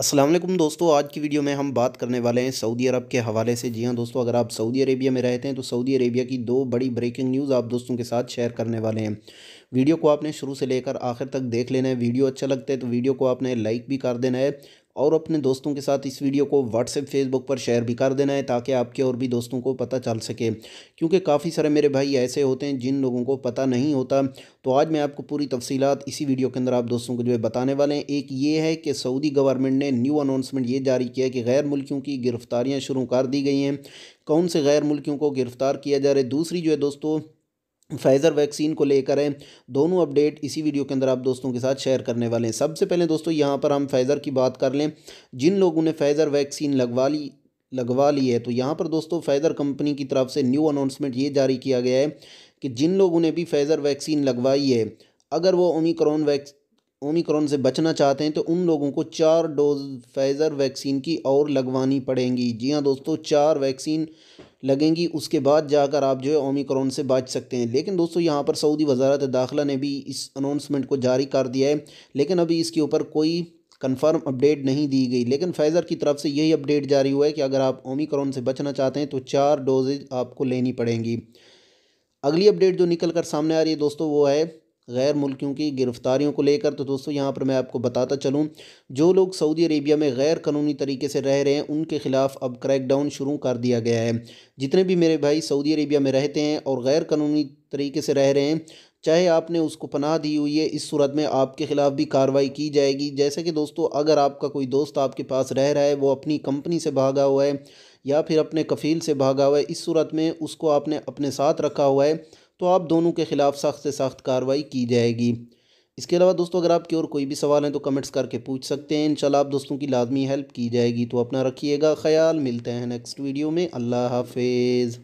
अस्सलाम वालेकुम दोस्तों आज की वीडियो में हम बात करने वाले हैं सऊदी अरब के हवाले से जी हाँ दोस्तों अगर आप सऊदी अरेबिया में रहते हैं तो सऊदी अरेबिया की दो बड़ी ब्रेकिंग न्यूज़ आप दोस्तों के साथ शेयर करने वाले हैं वीडियो को आपने शुरू से लेकर आखिर तक देख लेना है वीडियो अच्छा लगता है तो वीडियो को आपने लाइक भी कर देना है और अपने दोस्तों के साथ इस वीडियो को व्हाट्सएप फेसबुक पर शेयर भी कर देना है ताकि आपके और भी दोस्तों को पता चल सके क्योंकि काफ़ी सारे मेरे भाई ऐसे होते हैं जिन लोगों को पता नहीं होता तो आज मैं आपको पूरी तफसीत इसी वीडियो के अंदर आप दोस्तों को जो है बताने वाले हैं एक ये है कि सऊदी गवर्नमेंट ने न्यू अनाउंसमेंट ये जारी किया कि गैर मुल्कियों की गिरफ्तारियाँ शुरू कर दी गई हैं कौन से गैर मुल्कियों को गिरफ़्तार किया जा रहा है दूसरी जो है दोस्तों फाइज़र वैक्सीन को लेकर है दोनों अपडेट इसी वीडियो के अंदर आप दोस्तों के साथ शेयर करने वाले हैं सबसे पहले दोस्तों यहाँ पर हम फाइज़र की बात कर लें जिन लोगों ने फाइज़र वैक्सीन लगवा ली लगवा ली है तो यहाँ पर दोस्तों फाइज़र कंपनी की तरफ से न्यू अनाउंसमेंट ये जारी किया गया है कि जिन लोगों ने भी फाइज़र वैक्सीन लगवाई है अगर वो ओमिक्रॉन वैक्स ओमिक्रॉन से बचना चाहते हैं तो उन लोगों को चार डोज फाइज़र वैक्सीन की और लगवानी पड़ेंगी जी हाँ दोस्तों चार वैक्सीन लगेंगी उसके बाद जाकर आप जो है ओमिक्रॉन से बच सकते हैं लेकिन दोस्तों यहाँ पर सऊदी वजारत दाखिला ने भी इस अनाउंसमेंट को जारी कर दिया है लेकिन अभी इसके ऊपर कोई कंफर्म अपडेट नहीं दी गई लेकिन फाइज़र की तरफ से यही अपडेट जारी हुआ है कि अगर आप ओमिक्रॉन से बचना चाहते हैं तो चार डोजेज आपको लेनी पड़ेंगी अगली अपडेट जो निकल कर सामने आ रही है दोस्तों वो है गैर मुल्कियों की गिरफ़्तारियों को लेकर तो दोस्तों यहाँ पर मैं आपको बताता चलूँ जो लोग सऊदी अरेबिया में गैर कानूनी तरीके से रह रहे हैं उनके ख़िलाफ़ अब क्रैकडाउन शुरू कर दिया गया है जितने भी मेरे भाई सऊदी अरेबिया में रहते हैं और गैर कानूनी तरीके से रह रहे हैं चाहे आपने उसको पनाह दी हुई है इस सूरत में आपके ख़िलाफ़ भी कार्रवाई की जाएगी जैसे कि दोस्तों अगर आपका कोई दोस्त आपके पास रह रहा है वो अपनी कंपनी से भागा हुआ है या फिर अपने कफ़ील से भागा हुआ है इस सूरत में उसको आपने अपने साथ रखा हुआ है तो आप दोनों के ख़िलाफ़ सख्त से सख्त कार्रवाई की जाएगी इसके अलावा दोस्तों अगर आपके और कोई भी सवाल हैं तो कमेंट्स करके पूछ सकते हैं इंशाल्लाह आप दोस्तों की लाजमी हेल्प की जाएगी तो अपना रखिएगा ख्याल मिलते हैं नेक्स्ट वीडियो में अल्लाह हाफिज़